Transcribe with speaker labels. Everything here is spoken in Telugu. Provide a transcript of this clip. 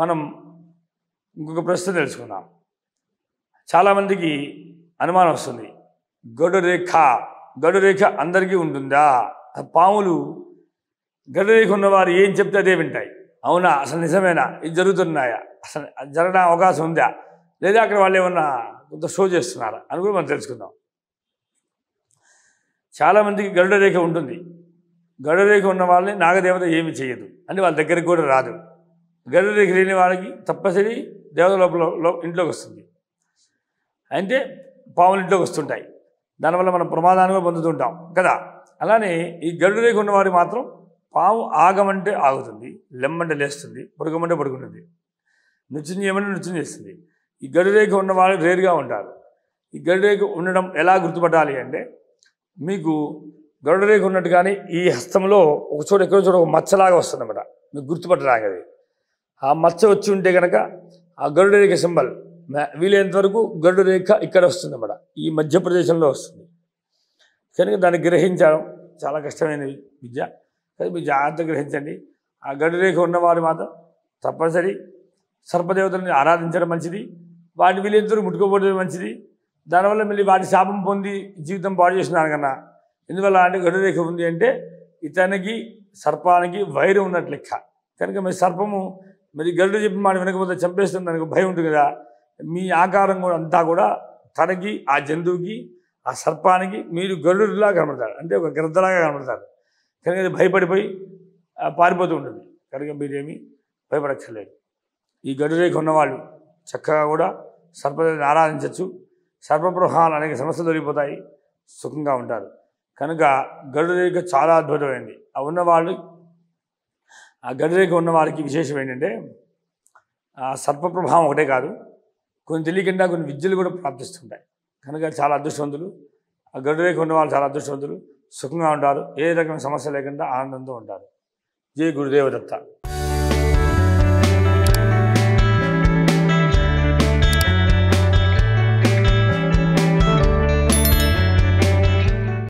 Speaker 1: మనం ఇంకొక ప్రశ్న తెలుసుకుందాం చాలామందికి అనుమానం వస్తుంది గడు రేఖ గడు రేఖ అందరికీ ఉంటుందా పాములు గడురేఖ ఉన్నవారు ఏం చెప్తే అదే వింటాయి అవునా అసలు నిజమేనా ఇది జరుగుతున్నాయా అసలు జరగడం అవకాశం ఉందా లేదా అక్కడ వాళ్ళు ఏమన్నా కొంత షో చేస్తున్నారా అని కూడా మనం తెలుసుకుందాం చాలామందికి గరుడ రేఖ ఉంటుంది గడు రేఖ ఉన్న వాళ్ళని నాగదేవత ఏమి చేయదు అంటే వాళ్ళ దగ్గరికి కూడా రాదు దగ్గర లేని వాళ్ళకి తప్పనిసరి దేవత లోపల ఇంట్లోకి వస్తుంది అంటే పాములు ఇంట్లోకి వస్తుంటాయి దానివల్ల మనం ప్రమాదాన్ని పొందుతుంటాం కదా అలానే ఈ గరుడు రేఖ ఉన్నవారు మాత్రం పాము ఆగమంటే ఆగుతుంది లెమ్మంటే లేస్తుంది పడుకోమంటే పడుకుంటుంది నృత్యం చేయమంటే నృత్యం చేస్తుంది ఈ గరుడు రేఖ ఉన్నవాళ్ళు రేరుగా ఉంటారు ఈ గరుడు రేఖ ఉండడం ఎలా గుర్తుపట్టాలి అంటే మీకు గరుడు రేఖ ఉన్నట్టు కానీ ఈ హస్తంలో ఒక చోట ఎక్కడో చోట ఒక మచ్చలాగా వస్తుందన్నమాట మీకు గుర్తుపట్టడానికి అది ఆ మచ్చ వచ్చి ఉంటే కనుక ఆ గరుడ రేఖ సింబల్ వీలైనంత వరకు గరుడ రేఖ ఇక్కడ వస్తుంది అన్నమాట ఈ మధ్యప్రదేశంలో వస్తుంది కనుక దాన్ని గ్రహించడం చాలా కష్టమైన విద్య కానీ మీరు జాగ్రత్త గ్రహించండి ఆ గరుడ రేఖ ఉన్నవారు మాత్రం తప్పనిసరి సర్పదేవతల్ని ఆరాధించడం మంచిది వాటిని వరకు ముట్టుకోబడడం మంచిది దానివల్ల మళ్ళీ వాటి శాపం పొంది జీవితం పాడు చేసిన కన్నా ఎందువల్ల అంటే గడురేఖ ఉంది అంటే ఇతనికి సర్పానికి వైరం ఉన్నట్లు లెక్క కనుక మీ సర్పము మరి గరుడు చెప్పి వెనక వినకపోతే చంపేస్తుంది దానికి భయం ఉంటుంది కదా మీ ఆకారం కూడా అంతా కూడా తనకి ఆ జంతువుకి ఆ సర్పానికి మీరు గరుడులా కనబడతారు అంటే ఒక గ్రద్దలాగా కనబడతారు కనుక అది భయపడిపోయి పారిపోతూ ఉంటుంది కనుక మీరేమి భయపడక్కర్లేదు ఈ గరుడరేఖ ఉన్నవాళ్ళు చక్కగా కూడా సర్పదేవిని ఆరాధించవచ్చు సర్పప్రహాలు అనేక సమస్యలు దొరికిపోతాయి సుఖంగా ఉంటారు కనుక రేఖ చాలా అద్భుతమైంది ఆ ఉన్నవాళ్ళు ఆ గడిరేఖ ఉన్న వారికి విశేషం ఏంటంటే సర్పప్రభావం ఒకటే కాదు కొన్ని తెలియకుండా కొన్ని విద్యలు కూడా ప్రాప్తిస్తుంటాయి కనుక చాలా అదృష్టవంతులు ఆ గడిరేఖ ఉన్న వాళ్ళు చాలా అదృష్టవంతులు సుఖంగా ఉంటారు ఏ రకమైన సమస్య లేకుండా ఆనందంతో ఉంటారు జై గురుదేవదత్త